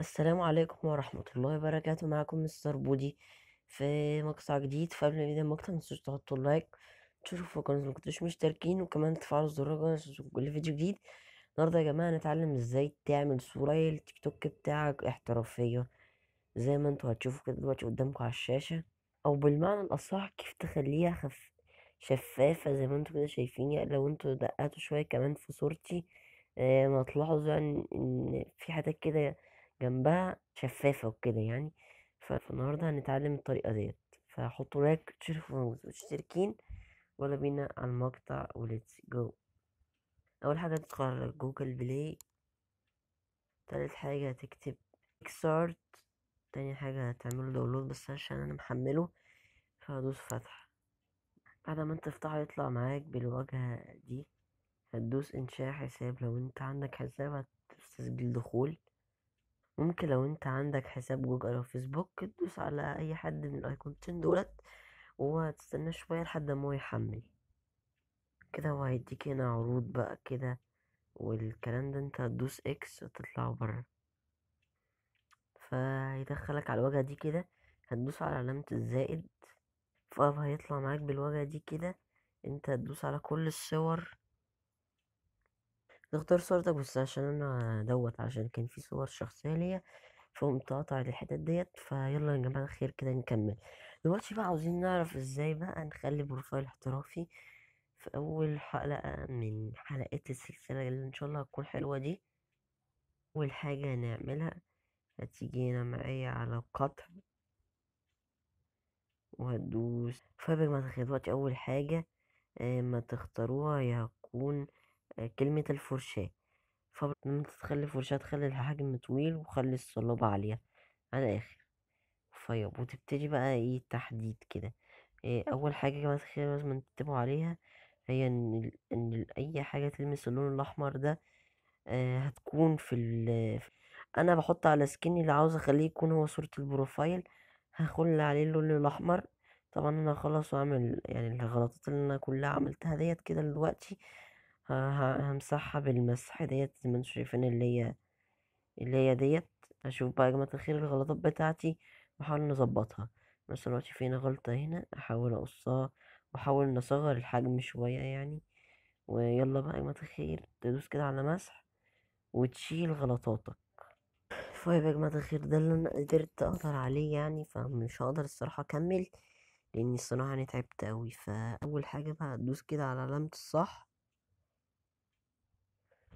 السلام عليكم ورحمة الله وبركاته معكم مستر بودي في مقطع جديد فقبل ما يبدأ المقطع متنسوش تحطوا اللايك تشوفوا القناة لو مكنتوش مشتركين وكمان تفعلوا زر الجرس عشان كل فيديو جديد النهاردة يا جماعة هنتعلم ازاي تعمل صورة للتيك توك بتاعك احترافية زي ما انتوا هتشوفوا كده دلوقتي قدامكم على الشاشة او بالمعنى الاصح كيف تخليها خف شفافة زي ما انتوا كده شايفين يعني لو انتوا دققتوا شوية كمان في صورتي آه ما تلاحظوا يعني ان في حاجات كده جنبها شفافة وكده يعني فالنهاردة هنتعلم الطريقة ديت فحطوا لايك وتشتركوا مشتركين ولا بينا على المقطع وليتس جو أول حاجة تدخل على جوجل بلاي تالت حاجة تكتب اكسارت تاني حاجة هتعمله داونلود بس عشان أنا محمله فهدوس فتح بعد ما انت تفتحه يطلع معاك بالواجهة دي هتدوس انشاء حساب لو انت عندك حساب هتسجل دخول ممكن لو انت عندك حساب جوجل او فيسبوك تدوس على اي حد من الايقونتين دولت وتستنى شوية لحد ما هو يحمل كده هو هيديك هنا عروض بقى كده والكلام ده انت هتدوس اكس وتطلع بره فهيدخلك على الواجهة دي كده هتدوس على علامة الزائد فهيطلع معاك بالواجهة دي كده انت هتدوس على كل الصور نختار صورتك بس عشان انا دوت عشان كان في صور شخصيه ليا فقمت قاطع الحتت ديت فيلا يا جماعه الخير كده نكمل دلوقتي بقى عاوزين نعرف ازاي بقى نخلي بروفايل احترافي في اول حلقه من حلقات السلسله اللي ان شاء الله هتكون حلوه دي اول حاجه هنعملها هتيجينا معايا على القطع وهتدوس فبما تاخد دلوقتي اول حاجه آه، ما تختاروها هيكون كلمة الفرشاة فلما تخلي الفرشاة تخلي الحجم طويل وخلي الصلابة عالية على الآخر فيب وتبتدي بقى ايه التحديد كده إيه أول حاجة كمان لازم تنتبهوا عليها هي إن إن أي حاجة تلمس اللون الأحمر ده آه، هتكون في ال أنا بحط على سكيني اللي عاوز أخليه يكون هو صورة البروفايل هخل عليه اللون الأحمر طبعا أنا خلاص وأعمل يعني الغلطات اللي أنا كلها عملتها ديت كده دلوقتي همسحها بالمسح ديت زي ما انتم شايفين اللي هي اللي هي ديت اشوف بقى يا جماعة الخير الغلطات بتاعتي واحاول نظبطها مثلا في فينا غلطة هنا احاول اقصها واحاول نصغر الحجم شوية يعني ويلا بقى يا جماعة الخير تدوس كده على مسح وتشيل غلطاتك طيب يا جماعة الخير ده اللي انا قدرت اقدر عليه يعني فمش هقدر الصراحة اكمل لاني الصراحة انا تعبت اوي فاول حاجة بقى تدوس كده على علامة الصح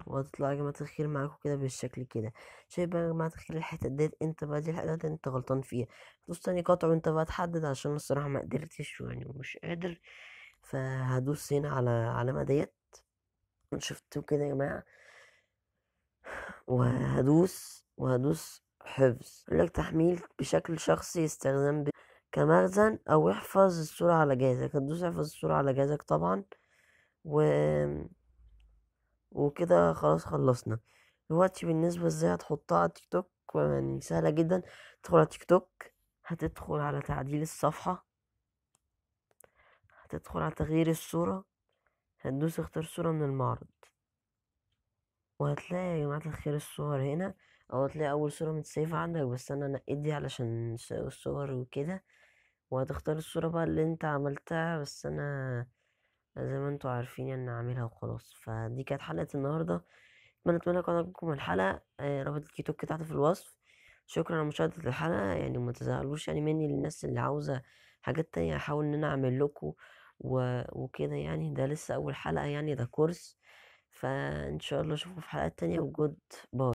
وهتطلع يا جماعه الخير معاكم كده بالشكل كده شايف بقى يا جماعه الخير الحته ديت انت بقى دي الحته اللي انت غلطان فيها دوس تاني قطع وانت بقى تحدد عشان الصراحه ما قدرتش يعني ومش قادر فهدوس هنا على علامه ديت شفتوا كده يا جماعه وهدوس وهدوس حفظ لك تحميل بشكل شخصي استخدام ب... كمخزن او احفظ الصورة على جهازك هتدوس احفظ الصورة على جهازك طبعا و وكده خلاص خلصنا دلوقتي بالنسبة ازاي هتحطها على تيك توك يعني سهلة جدا تدخل على تيك توك هتدخل على تعديل الصفحة هتدخل على تغيير الصورة هتدوس اختار صورة من المعرض وهتلاقي يا جماعة الخير الصور هنا او هتلاقي اول صورة متسيفة عندك بس انا نقيت دي علشان الصور وكده وهتختار الصورة بقى اللي انت عملتها بس انا زي ما انتوا عارفين يعني اعملها وخلاص فدي كانت حلقه النهارده اتمنى اتمنى تكون عجبتكم الحلقه آه، رابط التيك توك تحت في الوصف شكرا على مشاهده الحلقه يعني ما تزعلوش يعني مني للناس اللي عاوزه حاجات تانية احاول ان انا اعمل لكم و... وكده يعني ده لسه اول حلقه يعني ده كورس فان شاء الله اشوفكم في حلقات تانية وجود باي